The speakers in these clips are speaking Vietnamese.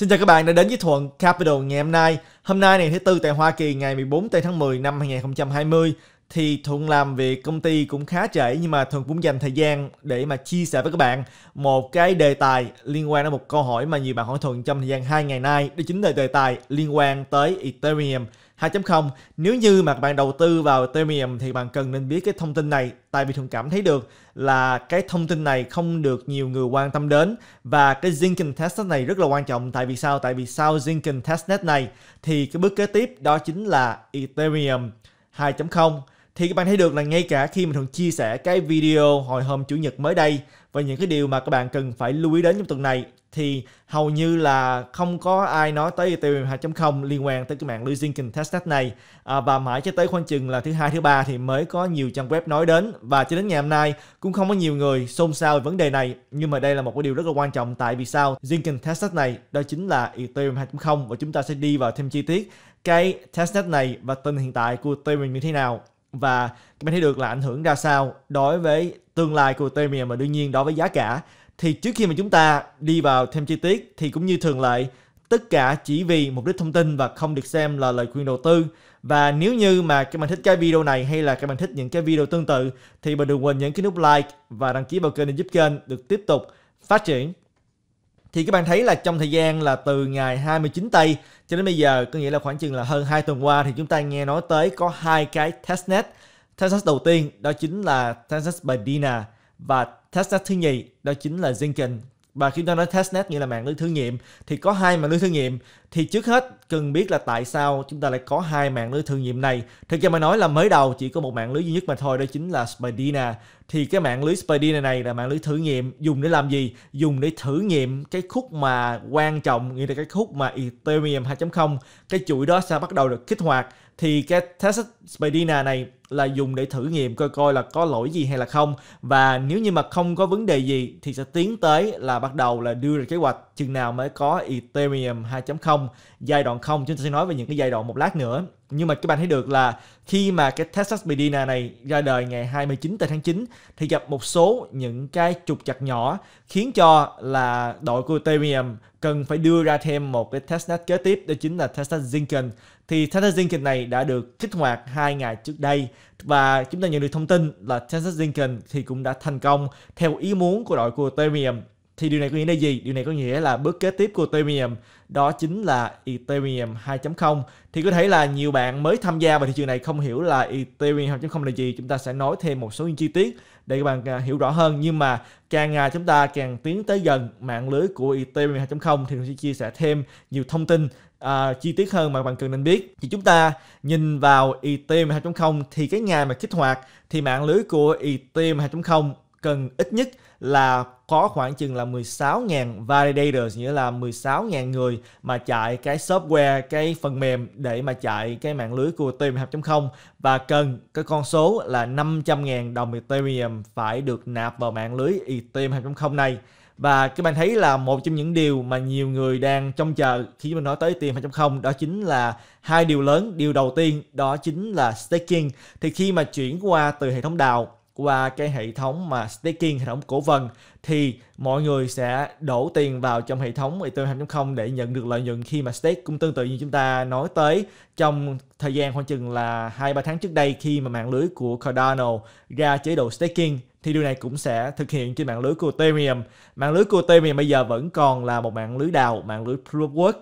Xin chào các bạn đã đến với Thuận Capital ngày hôm nay. Hôm nay ngày thứ Tư tại Hoa Kỳ ngày 14 tây tháng 10 năm 2020 thì Thuận làm việc công ty cũng khá trễ nhưng mà Thuận cũng dành thời gian để mà chia sẻ với các bạn một cái đề tài liên quan đến một câu hỏi mà nhiều bạn hỏi Thuận trong thời gian 2 ngày nay đó chính là đề tài liên quan tới Ethereum. 2.0 nếu như mà bạn đầu tư vào Ethereum thì bạn cần nên biết cái thông tin này tại vì thường cảm thấy được là cái thông tin này không được nhiều người quan tâm đến và cái Jenkins testnet này rất là quan trọng tại vì sao? Tại vì sau Jenkins testnet này thì cái bước kế tiếp đó chính là Ethereum 2.0 thì các bạn thấy được là ngay cả khi mình thường chia sẻ cái video hồi hôm chủ nhật mới đây và những cái điều mà các bạn cần phải lưu ý đến trong tuần này thì hầu như là không có ai nói tới Ethereum 2.0 liên quan tới cái mạng losing contest này à, và mãi cho tới khoảng chừng là thứ hai thứ ba thì mới có nhiều trang web nói đến và cho đến ngày hôm nay cũng không có nhiều người xôn xao về vấn đề này nhưng mà đây là một cái điều rất là quan trọng tại vì sao Zing contest này đó chính là Ethereum 2.0 và chúng ta sẽ đi vào thêm chi tiết cái testnet này và tình hiện tại của Ethereum như thế nào và các bạn thấy được là ảnh hưởng ra sao đối với tương lai của Ethereum và đương nhiên đối với giá cả thì trước khi mà chúng ta đi vào thêm chi tiết thì cũng như thường lệ tất cả chỉ vì mục đích thông tin và không được xem là lời khuyên đầu tư và nếu như mà các bạn thích cái video này hay là các bạn thích những cái video tương tự thì bạn đừng quên nhấn cái nút like và đăng ký vào kênh để giúp kênh được tiếp tục phát triển thì các bạn thấy là trong thời gian là từ ngày 29 tây cho đến bây giờ có nghĩa là khoảng chừng là hơn 2 tuần qua thì chúng ta nghe nói tới có hai cái testnet testnet đầu tiên đó chính là testnet by và testnet thứ nhì đó chính là Jenkins và khi ta nói testnet nghĩa là mạng lưới thử nghiệm thì có hai mạng lưới thử nghiệm thì trước hết cần biết là tại sao chúng ta lại có hai mạng lưới thử nghiệm này thực ra mà nói là mới đầu chỉ có một mạng lưới duy nhất mà thôi đó chính là Spadina thì cái mạng lưới Spadina này là mạng lưới thử nghiệm dùng để làm gì dùng để thử nghiệm cái khúc mà quan trọng nghĩa là cái khúc mà Ethereum 2.0 cái chuỗi đó sẽ bắt đầu được kích hoạt thì cái test Spadina này là dùng để thử nghiệm coi coi là có lỗi gì hay là không và nếu như mà không có vấn đề gì thì sẽ tiến tới là bắt đầu là đưa ra kế hoạch chừng nào mới có Ethereum 2.0 giai đoạn 0 chúng ta sẽ nói về những cái giai đoạn một lát nữa nhưng mà các bạn thấy được là khi mà cái Texas Medina này ra đời ngày 29 tháng 9 thì gặp một số những cái trục chặt nhỏ khiến cho là đội của Ethereum cần phải đưa ra thêm một cái testnet kế tiếp đó chính là Texas Jenkins thì Texas Jenkins này đã được kích hoạt hai ngày trước đây và chúng ta nhận được thông tin là Texas Jenkins thì cũng đã thành công theo ý muốn của đội của Ethereum thì điều này có nghĩa là gì? Điều này có nghĩa là bước kế tiếp của Ethereum đó chính là Ethereum 2.0 thì có thể là nhiều bạn mới tham gia vào thị trường này không hiểu là Ethereum 2.0 là gì chúng ta sẽ nói thêm một số những chi tiết để các bạn à, hiểu rõ hơn nhưng mà càng ngày chúng ta càng tiến tới gần mạng lưới của Ethereum 2.0 thì chúng sẽ chia sẻ thêm nhiều thông tin à, chi tiết hơn mà bạn cần nên biết thì chúng ta nhìn vào Ethereum 2.0 thì cái ngày mà kích hoạt thì mạng lưới của Ethereum 2.0 cần ít nhất là có khoảng chừng là 16.000 validators nghĩa là 16.000 người mà chạy cái software cái phần mềm để mà chạy cái mạng lưới của Ethereum 2.0 và cần cái con số là 500.000 đồng Ethereum phải được nạp vào mạng lưới Ethereum 2.0 này và các bạn thấy là một trong những điều mà nhiều người đang trông chờ khi mình nói tới tiền 2.0 đó chính là hai điều lớn điều đầu tiên đó chính là staking thì khi mà chuyển qua từ hệ thống đào qua cái hệ thống mà staking, hệ thống cổ phần thì mọi người sẽ đổ tiền vào trong hệ thống Ethereum 2.0 để nhận được lợi nhuận khi mà stake cũng tương tự như chúng ta nói tới trong thời gian khoảng chừng là 2-3 tháng trước đây khi mà mạng lưới của Cardano ra chế độ staking thì điều này cũng sẽ thực hiện trên mạng lưới của Ethereum. Mạng lưới của Ethereum bây giờ vẫn còn là một mạng lưới đào, mạng lưới Proof of Work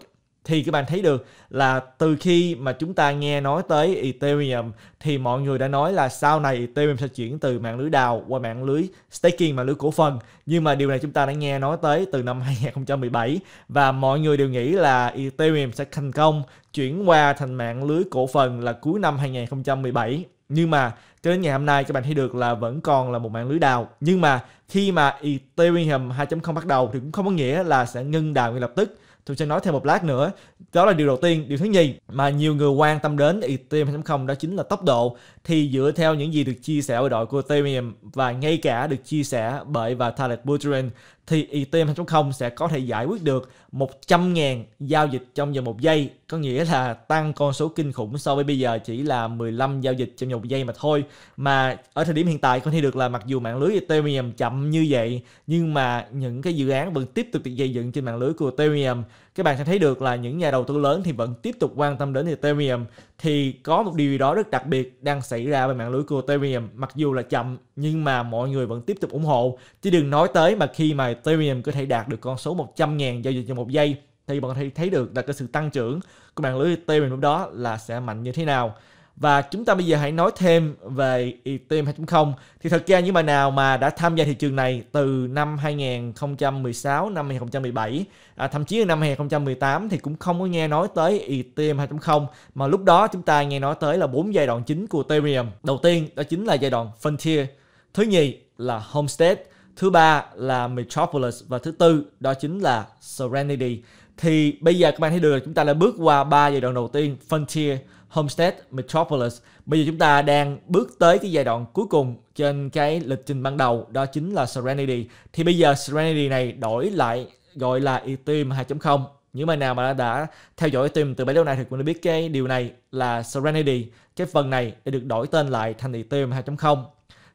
thì các bạn thấy được là từ khi mà chúng ta nghe nói tới Ethereum thì mọi người đã nói là sau này Ethereum sẽ chuyển từ mạng lưới đào qua mạng lưới staking, mạng lưới cổ phần. Nhưng mà điều này chúng ta đã nghe nói tới từ năm 2017 và mọi người đều nghĩ là Ethereum sẽ thành công chuyển qua thành mạng lưới cổ phần là cuối năm 2017. Nhưng mà cho đến ngày hôm nay các bạn thấy được là vẫn còn là một mạng lưới đào. Nhưng mà khi mà Ethereum 2.0 bắt đầu thì cũng không có nghĩa là sẽ ngưng đào ngay lập tức tôi sẽ nói thêm một lát nữa đó là điều đầu tiên điều thứ nhì mà nhiều người quan tâm đến ethereum 2.0 đó chính là tốc độ thì dựa theo những gì được chia sẻ bởi đội của Ethereum và ngay cả được chia sẻ bởi và Taleb Buterin thì Ethereum 2.0 sẽ có thể giải quyết được 100.000 giao dịch trong vòng một giây có nghĩa là tăng con số kinh khủng so với bây giờ chỉ là 15 giao dịch trong vòng một giây mà thôi mà ở thời điểm hiện tại có thể được là mặc dù mạng lưới Ethereum chậm như vậy nhưng mà những cái dự án vẫn tiếp tục được xây dựng trên mạng lưới của Ethereum các bạn sẽ thấy được là những nhà đầu tư lớn thì vẫn tiếp tục quan tâm đến Ethereum thì có một điều gì đó rất đặc biệt đang xảy ra về mạng lưới của Ethereum mặc dù là chậm nhưng mà mọi người vẫn tiếp tục ủng hộ chứ đừng nói tới mà khi mà Ethereum có thể đạt được con số 100.000 giao dịch trong một giây thì bạn có thể thấy được là cái sự tăng trưởng của mạng lưới Ethereum lúc đó là sẽ mạnh như thế nào và chúng ta bây giờ hãy nói thêm về Ethereum 2.0. Thì thật ra những bạn nào mà đã tham gia thị trường này từ năm 2016, năm 2017, à, thậm chí là năm 2018 thì cũng không có nghe nói tới Ethereum 2.0 mà lúc đó chúng ta nghe nói tới là bốn giai đoạn chính của Ethereum. Đầu tiên đó chính là giai đoạn Frontier, thứ nhì là Homestead, thứ ba là Metropolis và thứ tư đó chính là Serenity. Thì bây giờ các bạn thấy được chúng ta đã bước qua ba giai đoạn đầu tiên Frontier, Homestead Metropolis. Bây giờ chúng ta đang bước tới cái giai đoạn cuối cùng trên cái lịch trình ban đầu đó chính là Serenity. Thì bây giờ Serenity này đổi lại gọi là Ethereum 2.0. Những bạn nào mà đã theo dõi Ethereum từ bấy lâu này thì cũng đã biết cái điều này là Serenity. Cái phần này đã được đổi tên lại thành Ethereum 2.0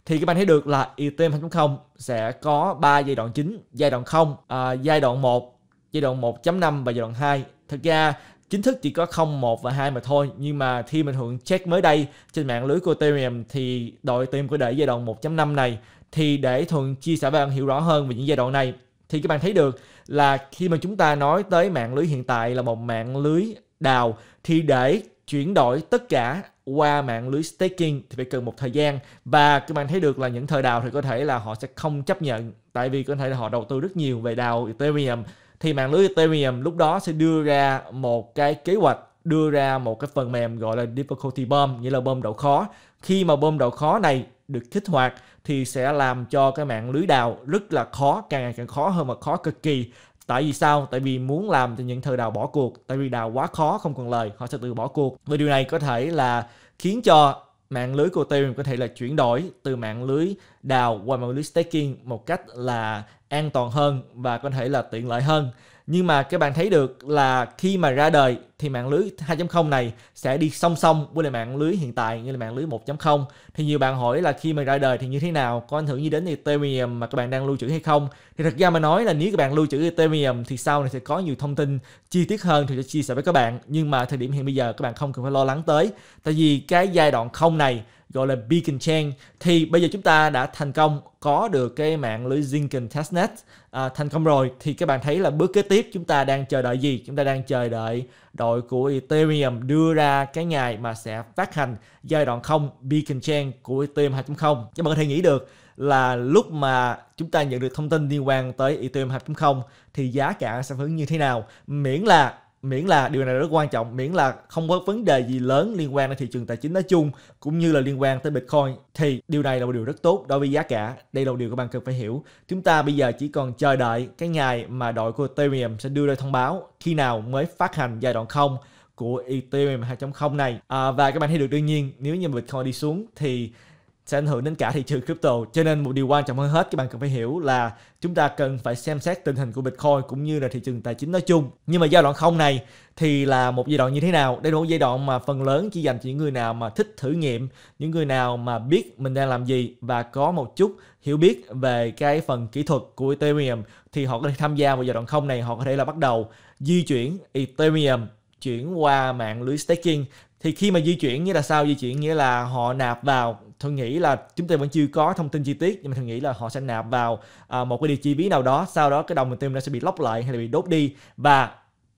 thì các bạn thấy được là Ethereum 2.0 sẽ có 3 giai đoạn chính, giai đoạn 0, à, giai đoạn 1, giai đoạn 1.5 và giai đoạn 2. Thực ra chính thức chỉ có 0, 1 và 2 mà thôi. Nhưng mà khi mình hưởng check mới đây trên mạng lưới của Ethereum thì đội team của để giai đoạn 1.5 này thì để Thuận chia sẻ với bạn hiểu rõ hơn về những giai đoạn này thì các bạn thấy được là khi mà chúng ta nói tới mạng lưới hiện tại là một mạng lưới đào thì để chuyển đổi tất cả qua mạng lưới staking thì phải cần một thời gian và các bạn thấy được là những thời đào thì có thể là họ sẽ không chấp nhận tại vì có thể là họ đầu tư rất nhiều về đào Ethereum thì mạng lưới Ethereum lúc đó sẽ đưa ra một cái kế hoạch đưa ra một cái phần mềm gọi là difficulty bomb nghĩa là bom độ khó khi mà bom độ khó này được kích hoạt thì sẽ làm cho cái mạng lưới đào rất là khó càng ngày càng khó hơn và khó cực kỳ tại vì sao tại vì muốn làm cho những thợ đào bỏ cuộc tại vì đào quá khó không còn lời họ sẽ tự bỏ cuộc và điều này có thể là khiến cho mạng lưới của Ethereum có thể là chuyển đổi từ mạng lưới đào qua mạng lưới staking một cách là an toàn hơn và có thể là tiện lợi hơn nhưng mà các bạn thấy được là khi mà ra đời thì mạng lưới 2.0 này sẽ đi song song với lại mạng lưới hiện tại như là mạng lưới 1.0 thì nhiều bạn hỏi là khi mà ra đời thì như thế nào có ảnh hưởng gì đến Ethereum mà các bạn đang lưu trữ hay không thì thật ra mà nói là nếu các bạn lưu trữ Ethereum thì sau này sẽ có nhiều thông tin chi tiết hơn thì sẽ chia sẻ với các bạn nhưng mà thời điểm hiện bây giờ các bạn không cần phải lo lắng tới tại vì cái giai đoạn không này gọi là beacon chain thì bây giờ chúng ta đã thành công có được cái mạng lưới Zinkin testnet à, thành công rồi thì các bạn thấy là bước kế tiếp chúng ta đang chờ đợi gì chúng ta đang chờ đợi đội của Ethereum đưa ra cái ngày mà sẽ phát hành giai đoạn không beacon chain của Ethereum 2.0 các bạn có thể nghĩ được là lúc mà chúng ta nhận được thông tin liên quan tới Ethereum 2.0 thì giá cả sẽ hướng như thế nào miễn là miễn là điều này rất quan trọng miễn là không có vấn đề gì lớn liên quan đến thị trường tài chính nói chung cũng như là liên quan tới bitcoin thì điều này là một điều rất tốt đối với giá cả đây là một điều các bạn cần phải hiểu chúng ta bây giờ chỉ còn chờ đợi cái ngày mà đội của ethereum sẽ đưa ra thông báo khi nào mới phát hành giai đoạn không của ethereum 2.0 này à, và các bạn thấy được đương nhiên nếu như bitcoin đi xuống thì sẽ ảnh hưởng đến cả thị trường crypto. Cho nên một điều quan trọng hơn hết các bạn cần phải hiểu là chúng ta cần phải xem xét tình hình của Bitcoin cũng như là thị trường tài chính nói chung. Nhưng mà giai đoạn không này thì là một giai đoạn như thế nào? Đây là một giai đoạn mà phần lớn chỉ dành cho những người nào mà thích thử nghiệm, những người nào mà biết mình đang làm gì và có một chút hiểu biết về cái phần kỹ thuật của Ethereum thì họ có thể tham gia vào giai đoạn không này, họ có thể là bắt đầu di chuyển Ethereum chuyển qua mạng lưới staking thì khi mà di chuyển nghĩa là sao di chuyển nghĩa là họ nạp vào tôi nghĩ là chúng ta vẫn chưa có thông tin chi tiết nhưng mà tôi nghĩ là họ sẽ nạp vào à, một cái địa chỉ ví nào đó sau đó cái đồng Ethereum nó sẽ bị lóc lại hay là bị đốt đi và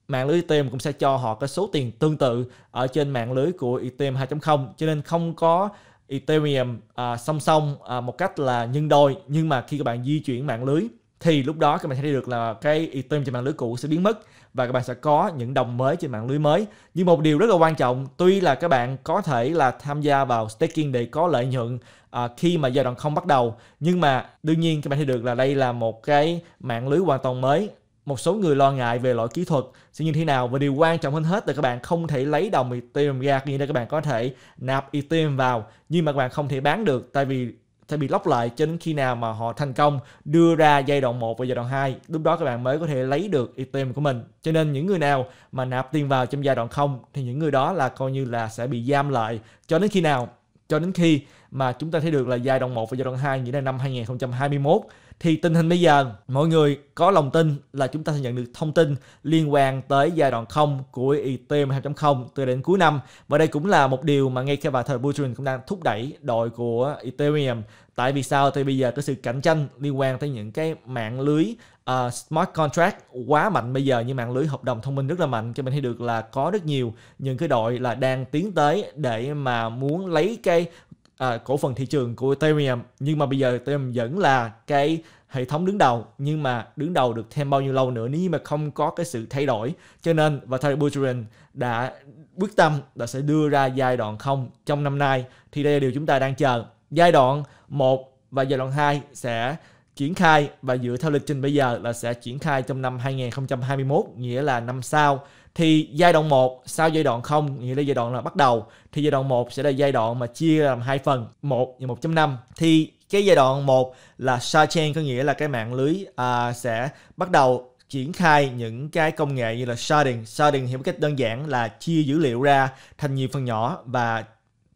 mạng lưới Ethereum cũng sẽ cho họ cái số tiền tương tự ở trên mạng lưới của Ethereum 2.0 cho nên không có Ethereum à, song song à, một cách là nhân đôi nhưng mà khi các bạn di chuyển mạng lưới thì lúc đó các bạn sẽ thấy được là cái Ethereum trên mạng lưới cũ sẽ biến mất và các bạn sẽ có những đồng mới trên mạng lưới mới nhưng một điều rất là quan trọng tuy là các bạn có thể là tham gia vào staking để có lợi nhuận à, khi mà giai đoạn không bắt đầu nhưng mà đương nhiên các bạn thấy được là đây là một cái mạng lưới hoàn toàn mới một số người lo ngại về lỗi kỹ thuật sẽ như thế nào và điều quan trọng hơn hết là các bạn không thể lấy đồng Ethereum ra như là các bạn có thể nạp Ethereum vào nhưng mà các bạn không thể bán được tại vì sẽ bị lóc lại cho đến khi nào mà họ thành công đưa ra giai đoạn 1 và giai đoạn 2 lúc đó các bạn mới có thể lấy được Ethereum của mình cho nên những người nào mà nạp tiền vào trong giai đoạn không thì những người đó là coi như là sẽ bị giam lại cho đến khi nào cho đến khi mà chúng ta thấy được là giai đoạn 1 và giai đoạn 2 nghĩa là năm 2021 thì tình hình bây giờ mọi người có lòng tin là chúng ta sẽ nhận được thông tin liên quan tới giai đoạn 0 của Ethereum 2.0 từ đến cuối năm và đây cũng là một điều mà ngay cả bà thời Bullrich cũng đang thúc đẩy đội của Ethereum tại vì sao thì bây giờ cái sự cạnh tranh liên quan tới những cái mạng lưới uh, smart contract quá mạnh bây giờ như mạng lưới hợp đồng thông minh rất là mạnh cho mình thấy được là có rất nhiều những cái đội là đang tiến tới để mà muốn lấy cái à, cổ phần thị trường của Ethereum nhưng mà bây giờ Ethereum vẫn là cái hệ thống đứng đầu nhưng mà đứng đầu được thêm bao nhiêu lâu nữa nếu như mà không có cái sự thay đổi cho nên và Vitalik Buterin đã quyết tâm là sẽ đưa ra giai đoạn không trong năm nay thì đây là điều chúng ta đang chờ giai đoạn 1 và giai đoạn 2 sẽ triển khai và dựa theo lịch trình bây giờ là sẽ triển khai trong năm 2021 nghĩa là năm sau thì giai đoạn 1 sau giai đoạn 0 nghĩa là giai đoạn là bắt đầu thì giai đoạn 1 sẽ là giai đoạn mà chia làm hai phần 1 và 1.5 thì cái giai đoạn 1 là sidechain có nghĩa là cái mạng lưới à, sẽ bắt đầu triển khai những cái công nghệ như là sharding. Sharding hiểu một cách đơn giản là chia dữ liệu ra thành nhiều phần nhỏ và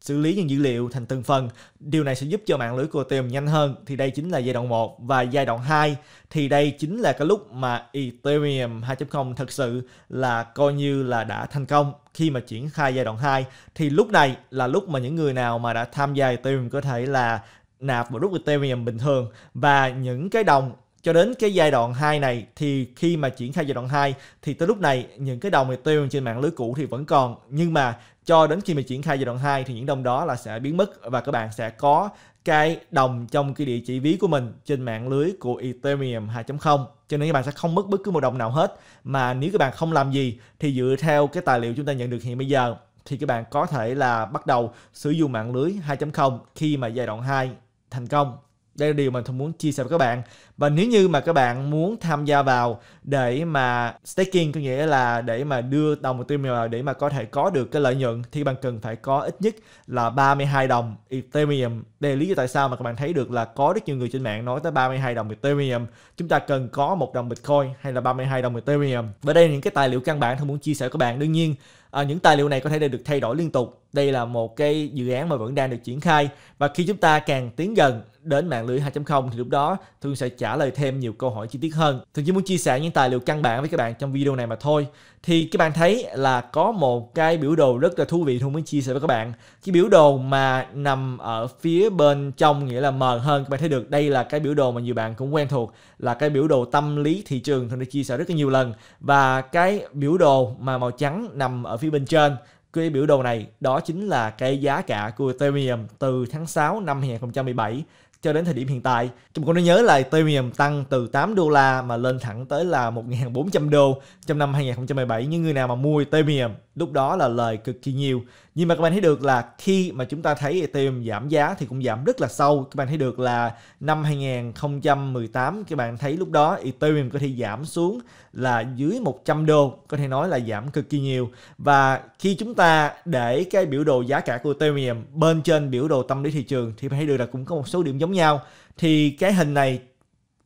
xử lý những dữ liệu thành từng phần. Điều này sẽ giúp cho mạng lưới của Ethereum nhanh hơn thì đây chính là giai đoạn 1 và giai đoạn 2 thì đây chính là cái lúc mà Ethereum 2.0 thực sự là coi như là đã thành công khi mà triển khai giai đoạn 2 thì lúc này là lúc mà những người nào mà đã tham gia Ethereum có thể là nạp và rút Ethereum bình thường và những cái đồng cho đến cái giai đoạn 2 này thì khi mà triển khai giai đoạn 2 thì tới lúc này những cái đồng Ethereum trên mạng lưới cũ thì vẫn còn nhưng mà cho đến khi mà triển khai giai đoạn 2 thì những đồng đó là sẽ biến mất và các bạn sẽ có cái đồng trong cái địa chỉ ví của mình trên mạng lưới của Ethereum 2.0 cho nên các bạn sẽ không mất bất cứ một đồng nào hết mà nếu các bạn không làm gì thì dựa theo cái tài liệu chúng ta nhận được hiện bây giờ thì các bạn có thể là bắt đầu sử dụng mạng lưới 2.0 khi mà giai đoạn 2 thành công đây là điều mà tôi muốn chia sẻ với các bạn và nếu như mà các bạn muốn tham gia vào để mà staking có nghĩa là để mà đưa đồng ethereum vào để mà có thể có được cái lợi nhuận thì bạn cần phải có ít nhất là 32 đồng Ethereum đây là lý do tại sao mà các bạn thấy được là có rất nhiều người trên mạng nói tới 32 đồng Ethereum chúng ta cần có một đồng Bitcoin hay là 32 đồng Ethereum và đây là những cái tài liệu căn bản tôi muốn chia sẻ với các bạn đương nhiên à, những tài liệu này có thể được thay đổi liên tục đây là một cái dự án mà vẫn đang được triển khai và khi chúng ta càng tiến gần đến mạng lưới 2.0 thì lúc đó Thương sẽ trả lời thêm nhiều câu hỏi chi tiết hơn. Thương chỉ muốn chia sẻ những tài liệu căn bản với các bạn trong video này mà thôi. Thì các bạn thấy là có một cái biểu đồ rất là thú vị Thương muốn chia sẻ với các bạn. Cái biểu đồ mà nằm ở phía bên trong nghĩa là mờ hơn các bạn thấy được đây là cái biểu đồ mà nhiều bạn cũng quen thuộc là cái biểu đồ tâm lý thị trường thường đã chia sẻ rất là nhiều lần và cái biểu đồ mà màu trắng nằm ở phía bên trên cái biểu đồ này đó chính là cái giá cả của Ethereum từ tháng 6 năm 2017 cho đến thời điểm hiện tại. Chúng con nhớ là Ethereum tăng từ 8 đô la mà lên thẳng tới là 1.400 đô trong năm 2017. Những người nào mà mua Ethereum lúc đó là lời cực kỳ nhiều. Nhưng mà các bạn thấy được là khi mà chúng ta thấy Ethereum giảm giá thì cũng giảm rất là sâu. Các bạn thấy được là năm 2018 các bạn thấy lúc đó Ethereum có thể giảm xuống là dưới 100 đô có thể nói là giảm cực kỳ nhiều và khi chúng ta để cái biểu đồ giá cả của Ethereum bên trên biểu đồ tâm lý thị trường thì phải thấy được là cũng có một số điểm giống nhau thì cái hình này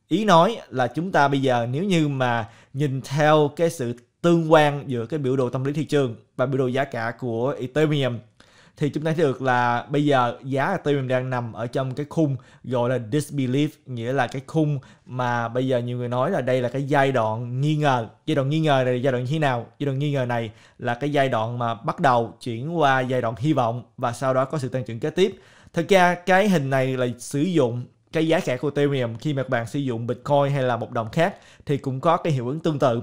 ý nói là chúng ta bây giờ nếu như mà nhìn theo cái sự tương quan giữa cái biểu đồ tâm lý thị trường và biểu đồ giá cả của Ethereum thì chúng ta thấy được là bây giờ giá Ethereum đang nằm ở trong cái khung gọi là disbelief nghĩa là cái khung mà bây giờ nhiều người nói là đây là cái giai đoạn nghi ngờ giai đoạn nghi ngờ này là giai đoạn như thế nào giai đoạn nghi ngờ này là cái giai đoạn mà bắt đầu chuyển qua giai đoạn hy vọng và sau đó có sự tăng trưởng kế tiếp thực ra cái hình này là sử dụng cái giá cả của Ethereum khi mà các bạn sử dụng Bitcoin hay là một đồng khác thì cũng có cái hiệu ứng tương tự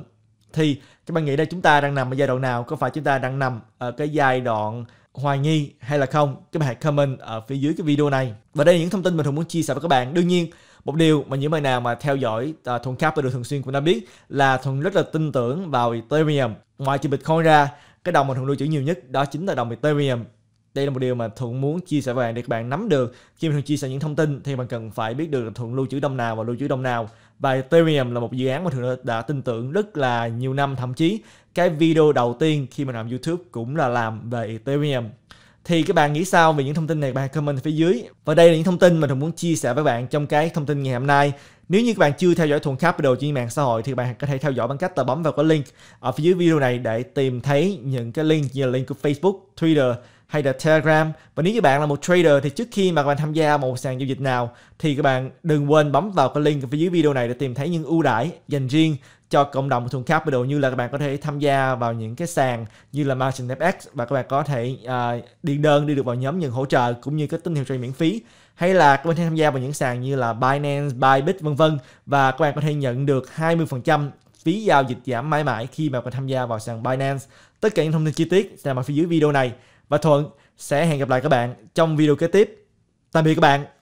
thì các bạn nghĩ đây chúng ta đang nằm ở giai đoạn nào có phải chúng ta đang nằm ở cái giai đoạn hoài nghi hay là không các bạn hãy comment ở phía dưới cái video này và đây là những thông tin mình thường muốn chia sẻ với các bạn đương nhiên một điều mà những bạn nào mà theo dõi uh, thuần được thường xuyên cũng đã biết là thuần rất là tin tưởng vào ethereum ngoài trừ bitcoin ra cái đồng mà thuần lưu trữ nhiều nhất đó chính là đồng ethereum đây là một điều mà thuận muốn chia sẻ với bạn để các bạn nắm được khi mà thuận chia sẻ những thông tin thì bạn cần phải biết được thuận lưu trữ đồng nào và lưu trữ đồng nào và Ethereum là một dự án mà thuận đã tin tưởng rất là nhiều năm thậm chí cái video đầu tiên khi mà làm YouTube cũng là làm về Ethereum thì các bạn nghĩ sao về những thông tin này bạn comment phía dưới và đây là những thông tin mà thuận muốn chia sẻ với bạn trong cái thông tin ngày hôm nay nếu như các bạn chưa theo dõi Thuận Capital trên mạng xã hội thì bạn có thể theo dõi bằng cách là bấm vào cái link ở phía dưới video này để tìm thấy những cái link như là link của Facebook, Twitter hay là Telegram. Và nếu như bạn là một trader thì trước khi mà các bạn tham gia một sàn giao dịch nào thì các bạn đừng quên bấm vào cái link ở phía dưới video này để tìm thấy những ưu đãi dành riêng cho cộng đồng thùng capital như là các bạn có thể tham gia vào những cái sàn như là Margin FX và các bạn có thể uh, đi đơn đi được vào nhóm nhận hỗ trợ cũng như các tín hiệu trade miễn phí hay là các bạn thể tham gia vào những sàn như là Binance, Bybit vân vân và các bạn có thể nhận được 20% phí giao dịch giảm mãi mãi khi mà các bạn tham gia vào sàn Binance. Tất cả những thông tin chi tiết sẽ nằm ở phía dưới video này và Thuận sẽ hẹn gặp lại các bạn trong video kế tiếp. Tạm biệt các bạn.